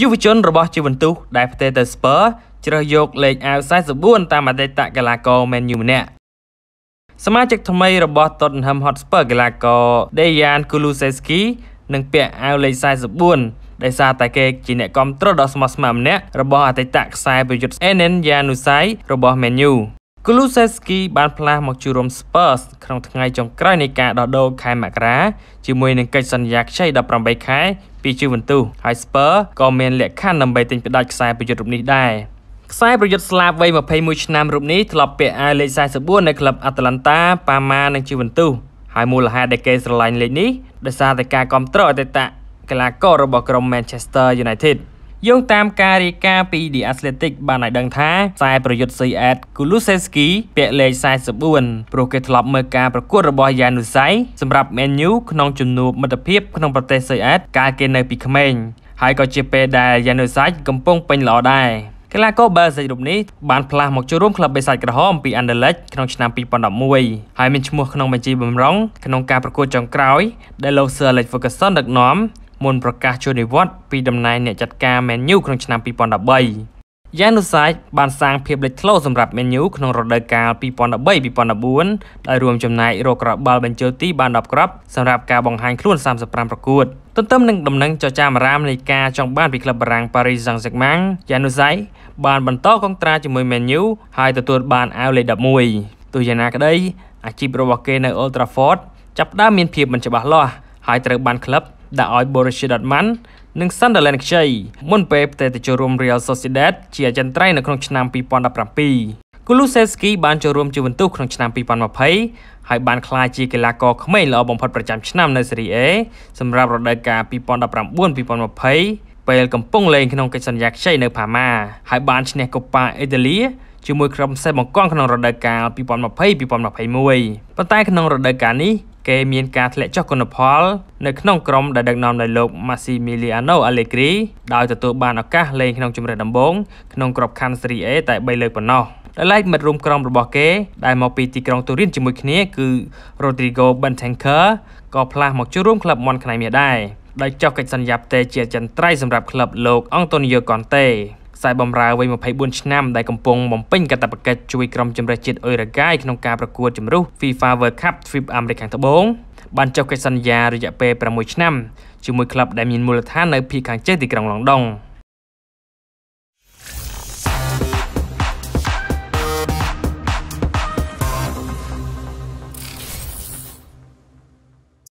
យុវជនរបស់ជីវិនទុះដែលផ្ទេរទៅ Spurs ជ្រើសយកលេខអាវ44តាមអតីតកីឡាករ Man U ម្នាក់សមាជិកថ្មីរបស់ Tottenham Hotspur កីឡាករ Dejan Kulusevski នឹងពាក់អាវលេខ44ដោយសារតែគេជាអ្នកគ្រប់គ្រងដ៏ស្មោះស្ម័គ្រម្នាក់របស់អតីតខ្សែប្រយុទ្ធ Enen Januzaj របស់ Man U Kulusevski បានផ្លាស់មកជួបរួម Spurs ក្នុងថ្ងៃចុងក្រោយនៃការដោះដូរខែមករាជាមួយនឹងកិច្ចសន្យាខ្ចី18ខែពី Juventus ហើយ Spurs ក៏មានលក្ខខណ្ឌដើម្បីទិញផ្ដាច់ខ្សែប្រយុទ្ធរូបនេះដែរខ្សែប្រយុទ្ធស្លាបវ័យ21ឆ្នាំរូបនេះធ្លាប់ពាក់អាវលេខ44នៅក្លឹប Atalanta, Parma និង Juventus ហើយមូលហេតុដែលគេស្រឡាញ់លេខនេះដោយសារតែការគ្រប់គ្រងអតីតកីឡាកររបស់ក្រុម Manchester United យោងតាមការរាយការណ៍ពី The Athletic បានឲ្យដឹងថាខ្សែប្រយុទ្ធស៊ីអេត Kulusevski ពាក់លេខ44ព្រោះគេធ្លាប់មើលការប្រកួតរបស់ Januzaj សម្រាប់ Man U ក្នុងជំនួបមិត្តភាព ក្នុងប្រទេសស៊ីអេតកាលគេនៅពីក្មេងហើយក៏ជាពេលដែល Januzaj កំពុងពេញល្អដែរកីឡាករបាសេចរូបនេះបានផ្លាស់មកចូលរួមក្លឹបបេសាច់ក្រហមពី Anderlecht ក្នុងឆ្នាំ2011ហើយមានឈ្មោះក្នុងបញ្ជីបំរុងក្នុងការប្រកួតចុងក្រោយដែលលោក Sir Alex Ferguson ដឹកនាំមុនប្រកាសចូលនិវត្តន៍ពីតំណែងអ្នកចាត់ការ Man U ក្នុងឆ្នាំ2013យ៉ានូសាយបានសាងភាពលេចធ្លោសម្រាប់ Man U ក្នុងរដូវកាល2013-2014ដោយរួមចំណែករកក្របបាល់បញ្ចូលទីបាន10គ្រាប់សម្រាប់ការបង្ហាញខ្លួន35ប្រកួតទន្ទឹមនឹងដំណឹងចចាមអារាមនៃការចង់បានពីក្លឹបបារាំង Paris Saint-Germain យ៉ានូសាយបានបន្តកងត្រាជាមួយ Man U ហើយទទួលបានអាវលេខ11ទោះយ៉ាងណាក្តីអាជីពរបស់គេនៅ Old Trafford ចាប់ផ្ដើមមានភាពមិនច្បាស់លាស់ហើយត្រូវបានក្លឹបដាក់ឲ្យ Borussia Dortmund និង Sunderland ខ្ចីមុនពេលផ្ទេរទៅចូលរួម Real Sociedad ជាអចិន្ត្រៃយ៍នៅក្នុងឆ្នាំ2017 Kulusevski បានចូលរួមជាបន្ទុះក្នុងឆ្នាំ2020ហើយបានក្លាយជាកីឡាករក្មេងល្អបំផុតប្រចាំឆ្នាំនៅ Serie A សម្រាប់រដូវកាល2019-2020ពេលកំពុងលេងក្នុងកិច្ចសន្យាខ្ចីនៅផាម៉ាហើយបានឈ្នះកូប៉ាអ៊ីតាលីជាមួយក្រុមសេបង្កងក្នុងរដូវកាល2020-2021ប៉ុន្តែក្នុងរដូវកាលនេះគេមានការធ្លាក់ចុះគុណផលនៅក្នុងក្រុមដែលដឹកនាំដោយលោក Massimiliano Allegri ដោយទទួលបានឱកាសលេងក្នុងជម្រើសដំបូងក្នុងក្របខ័ណ្ឌ Serie A តែ3លើកប៉ុណ្ណោះដោយឡែកមិត្តរួមក្រុមរបស់គេដែលមកពីទីក្រុងទូរិនជាមួយគ្នាគឺ Rodrigo Bentancur ក៏ផ្លាស់មកចូលរួមក្លឹបមន់ខ្នៃមាសដែរដោយចុះកិច្ចសន្យាផ្ទេរជាចិនត្រៃសម្រាប់ក្លឹបលោក Antonio Conte ខ្សែបំរើវ័យ24ឆ្នាំដែលកំពុងបំពេញកាតព្វកិច្ចជួយក្រុមជម្រើសជាតិអ៊ុយរ៉ាហ្គាយក្នុងការប្រកួតជម្រុះ FIFA World Cup Trip អាមេរិកខាងត្បូងបានចុះកិច្ចសន្យារយៈពេល6ឆ្នាំជាមួយក្លឹបដែលមានមូលដ្ឋាននៅភូមិខាងជើងទីក្រុងឡង់ដុង។